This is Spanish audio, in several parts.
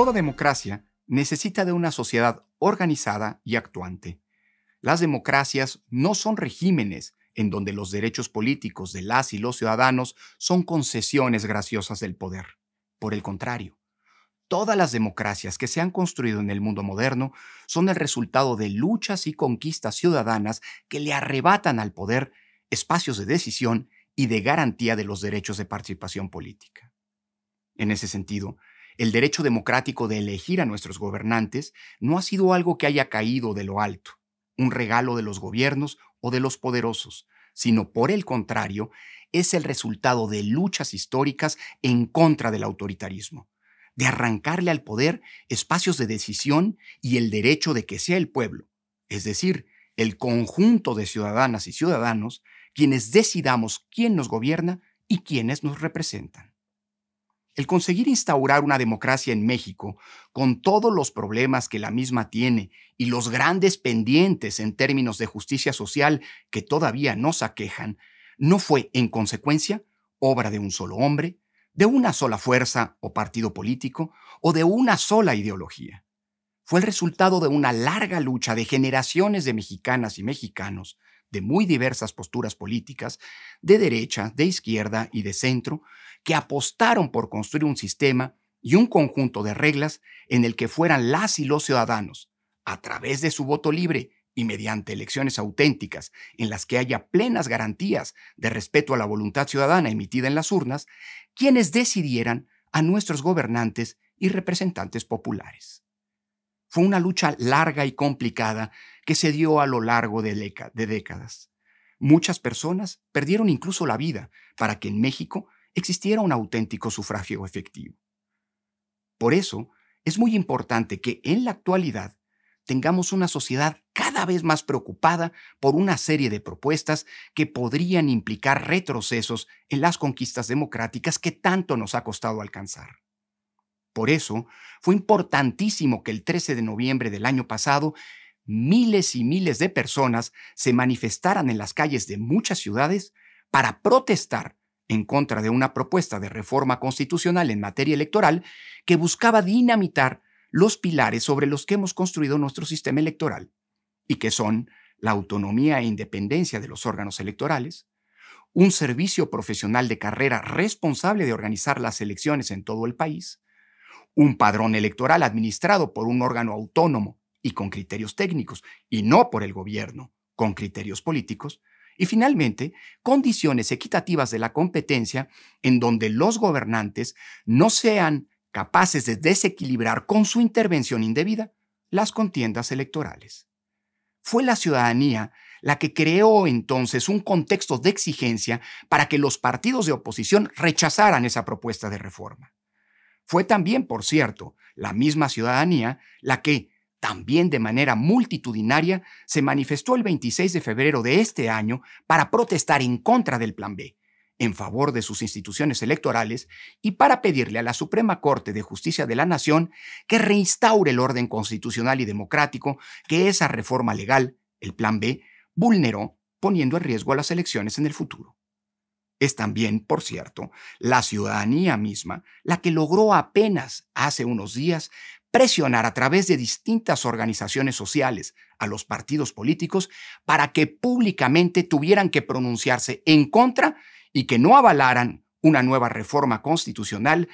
toda democracia necesita de una sociedad organizada y actuante. Las democracias no son regímenes en donde los derechos políticos de las y los ciudadanos son concesiones graciosas del poder. Por el contrario, todas las democracias que se han construido en el mundo moderno son el resultado de luchas y conquistas ciudadanas que le arrebatan al poder espacios de decisión y de garantía de los derechos de participación política. En ese sentido, el derecho democrático de elegir a nuestros gobernantes no ha sido algo que haya caído de lo alto, un regalo de los gobiernos o de los poderosos, sino por el contrario, es el resultado de luchas históricas en contra del autoritarismo, de arrancarle al poder espacios de decisión y el derecho de que sea el pueblo, es decir, el conjunto de ciudadanas y ciudadanos, quienes decidamos quién nos gobierna y quiénes nos representan. El conseguir instaurar una democracia en México, con todos los problemas que la misma tiene y los grandes pendientes en términos de justicia social que todavía nos aquejan, no fue, en consecuencia, obra de un solo hombre, de una sola fuerza o partido político, o de una sola ideología. Fue el resultado de una larga lucha de generaciones de mexicanas y mexicanos de muy diversas posturas políticas, de derecha, de izquierda y de centro, que apostaron por construir un sistema y un conjunto de reglas en el que fueran las y los ciudadanos, a través de su voto libre y mediante elecciones auténticas en las que haya plenas garantías de respeto a la voluntad ciudadana emitida en las urnas, quienes decidieran a nuestros gobernantes y representantes populares. Fue una lucha larga y complicada que se dio a lo largo de, de décadas. Muchas personas perdieron incluso la vida para que en México existiera un auténtico sufragio efectivo. Por eso, es muy importante que en la actualidad tengamos una sociedad cada vez más preocupada por una serie de propuestas que podrían implicar retrocesos en las conquistas democráticas que tanto nos ha costado alcanzar. Por eso, fue importantísimo que el 13 de noviembre del año pasado miles y miles de personas se manifestaran en las calles de muchas ciudades para protestar en contra de una propuesta de reforma constitucional en materia electoral que buscaba dinamitar los pilares sobre los que hemos construido nuestro sistema electoral, y que son la autonomía e independencia de los órganos electorales, un servicio profesional de carrera responsable de organizar las elecciones en todo el país, un padrón electoral administrado por un órgano autónomo y con criterios técnicos, y no por el gobierno, con criterios políticos, y finalmente, condiciones equitativas de la competencia en donde los gobernantes no sean capaces de desequilibrar con su intervención indebida las contiendas electorales. Fue la ciudadanía la que creó entonces un contexto de exigencia para que los partidos de oposición rechazaran esa propuesta de reforma. Fue también, por cierto, la misma ciudadanía la que, también de manera multitudinaria, se manifestó el 26 de febrero de este año para protestar en contra del Plan B, en favor de sus instituciones electorales y para pedirle a la Suprema Corte de Justicia de la Nación que reinstaure el orden constitucional y democrático que esa reforma legal, el Plan B, vulneró poniendo en riesgo las elecciones en el futuro. Es también, por cierto, la ciudadanía misma la que logró apenas hace unos días presionar a través de distintas organizaciones sociales a los partidos políticos para que públicamente tuvieran que pronunciarse en contra y que no avalaran una nueva reforma constitucional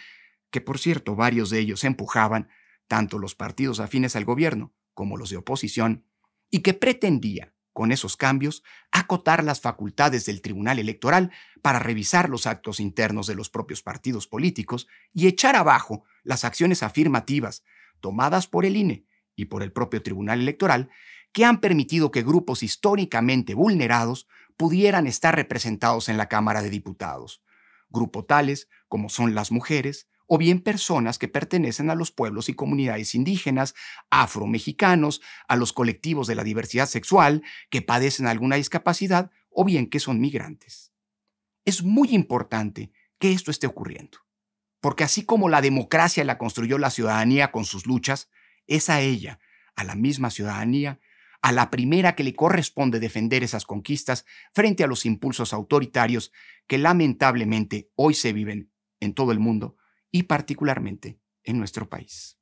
que, por cierto, varios de ellos empujaban, tanto los partidos afines al gobierno como los de oposición, y que pretendía, con esos cambios, acotar las facultades del Tribunal Electoral para revisar los actos internos de los propios partidos políticos y echar abajo las acciones afirmativas tomadas por el INE y por el propio Tribunal Electoral que han permitido que grupos históricamente vulnerados pudieran estar representados en la Cámara de Diputados. Grupo tales como son las mujeres, o bien personas que pertenecen a los pueblos y comunidades indígenas, afromexicanos, a los colectivos de la diversidad sexual, que padecen alguna discapacidad, o bien que son migrantes. Es muy importante que esto esté ocurriendo porque así como la democracia la construyó la ciudadanía con sus luchas, es a ella, a la misma ciudadanía, a la primera que le corresponde defender esas conquistas frente a los impulsos autoritarios que lamentablemente hoy se viven en todo el mundo y particularmente en nuestro país.